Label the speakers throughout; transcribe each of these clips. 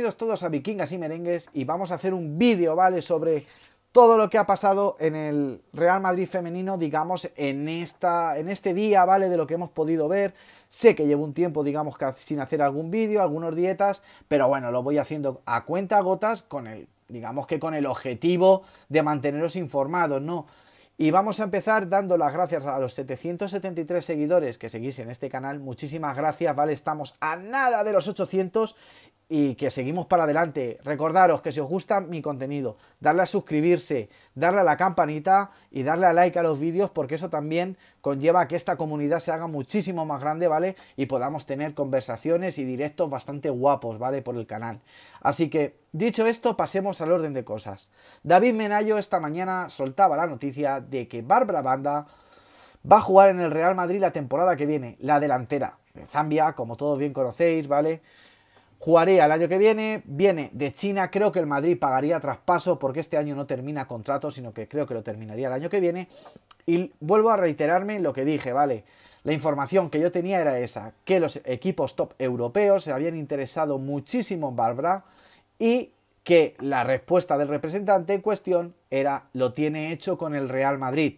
Speaker 1: Bienvenidos todos a Vikingas y Merengues y vamos a hacer un vídeo, ¿vale? Sobre todo lo que ha pasado en el Real Madrid femenino, digamos, en, esta, en este día, ¿vale? De lo que hemos podido ver. Sé que llevo un tiempo, digamos, que sin hacer algún vídeo, algunos dietas, pero bueno, lo voy haciendo a cuenta gotas con el, digamos que con el objetivo de manteneros informados, ¿no? Y vamos a empezar dando las gracias a los 773 seguidores que seguís en este canal. Muchísimas gracias, ¿vale? Estamos a nada de los 800 y que seguimos para adelante. Recordaros que si os gusta mi contenido, darle a suscribirse, darle a la campanita y darle a like a los vídeos porque eso también conlleva que esta comunidad se haga muchísimo más grande, ¿vale? Y podamos tener conversaciones y directos bastante guapos, ¿vale? Por el canal. Así que, dicho esto, pasemos al orden de cosas. David Menayo esta mañana soltaba la noticia de que Bárbara Banda va a jugar en el Real Madrid la temporada que viene, la delantera. Zambia, como todos bien conocéis, ¿vale? Jugaría el año que viene, viene de China, creo que el Madrid pagaría traspaso porque este año no termina contrato, sino que creo que lo terminaría el año que viene. Y vuelvo a reiterarme lo que dije, ¿vale? La información que yo tenía era esa, que los equipos top europeos se habían interesado muchísimo en Barbara y que la respuesta del representante en cuestión era lo tiene hecho con el Real Madrid.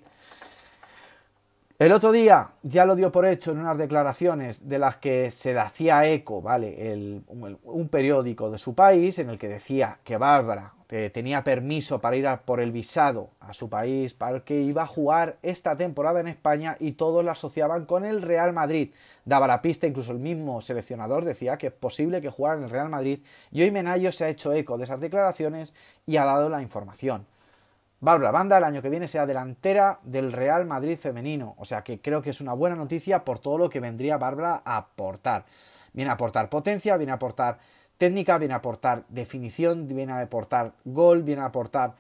Speaker 1: El otro día ya lo dio por hecho en unas declaraciones de las que se le hacía eco, ¿vale? un, periódico de su país en el que decía que Bárbara tenía permiso para ir por el visado a su país, para que iba a jugar esta temporada en España y todos la asociaban con el Real Madrid. Daba la pista, incluso el mismo seleccionador decía que es posible que jugara en el Real Madrid y hoy Menayo se ha hecho eco de esas declaraciones y ha dado la información. Bárbara Banda el año que viene sea delantera del Real Madrid femenino, o sea que creo que es una buena noticia por todo lo que vendría Bárbara a aportar. Viene a aportar potencia, viene a aportar técnica, viene a aportar definición, viene a aportar gol, viene a aportar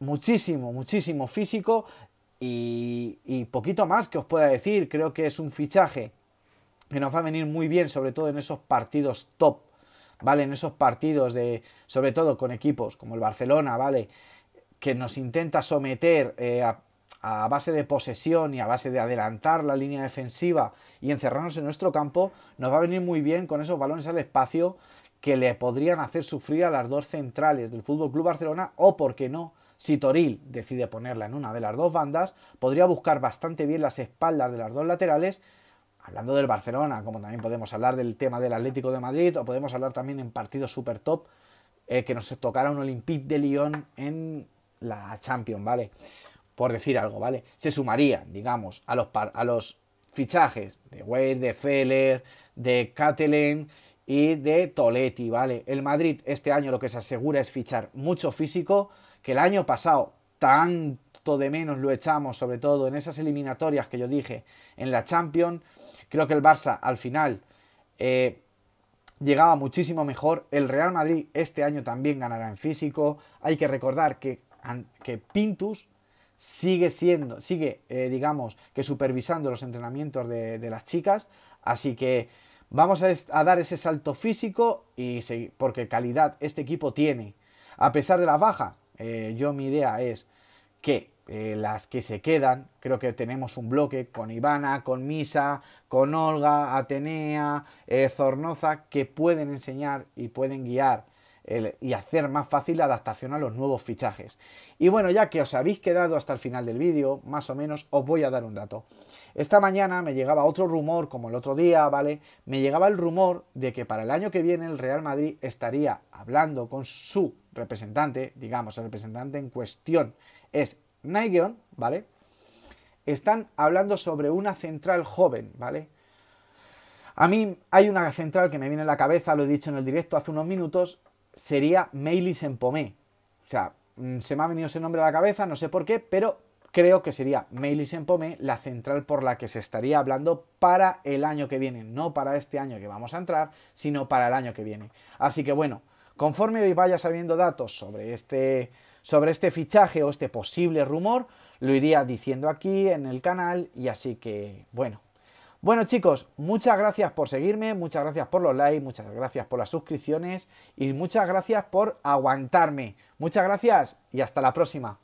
Speaker 1: muchísimo, muchísimo físico y, y poquito más que os pueda decir. Creo que es un fichaje que nos va a venir muy bien, sobre todo en esos partidos top, ¿vale? En esos partidos de, sobre todo con equipos como el Barcelona, ¿vale? que nos intenta someter eh, a, base de posesión y a base de adelantar la línea defensiva y encerrarnos en nuestro campo, nos va a venir muy bien con esos balones al espacio que le podrían hacer sufrir a las dos centrales del FC Barcelona o, por qué no, si Toril decide ponerla en una de las dos bandas, podría buscar bastante bien las espaldas de las dos laterales. Hablando del Barcelona, como también podemos hablar del tema del Atlético de Madrid, o podemos hablar también en partidos super top eh, que nos tocara un Olympique de Lyon en la Champions, ¿vale? Por decir algo, ¿vale? Se sumaría, digamos, a los, a los fichajes de Wade, de Feller, de Katelen y de Toletti, ¿vale? El Madrid este año lo que se asegura es fichar mucho físico, que el año pasado tanto de menos lo echamos, sobre todo en esas eliminatorias que yo dije en la Champions. Creo que el Barça al final eh, llegaba muchísimo mejor. El Real Madrid este año también ganará en físico. Hay que recordar que que Pintus sigue siendo, sigue, eh, digamos, que supervisando los entrenamientos de, las chicas. Así que vamos a, dar ese salto físico y porque calidad este equipo tiene. A pesar de la baja, eh, yo mi idea es que eh, las que se quedan, creo que tenemos un bloque con Ivana, con Misa, con Olga, Atenea, Zornoza, que pueden enseñar y pueden guiar y hacer más fácil la adaptación a los nuevos fichajes. Y bueno, ya que os habéis quedado hasta el final del vídeo, más o menos, os voy a dar un dato. Esta mañana me llegaba otro rumor, como el otro día, ¿vale? Me llegaba el rumor de que para el año que viene el Real Madrid estaría hablando con su representante, digamos, el representante en cuestión es Naigeon, ¿vale? Están hablando sobre una central joven, ¿vale? A mí hay una central que me viene a la cabeza, lo he dicho en el directo hace unos minutos, sería Mailis en Pomé. O sea, mm, se me ha venido ese nombre a la cabeza, no sé por qué, pero creo que sería Mailis en Pomé la central por la que se estaría hablando para el año que viene. No para este año que vamos a entrar, sino para el año que viene. Así que bueno, conforme vaya sabiendo datos sobre este, sobre este fichaje o este posible rumor, lo iría diciendo aquí en el canal y así que bueno. Bueno chicos, muchas gracias por seguirme, muchas gracias por los likes, muchas gracias por las suscripciones y muchas gracias por aguantarme. Muchas gracias y hasta la próxima.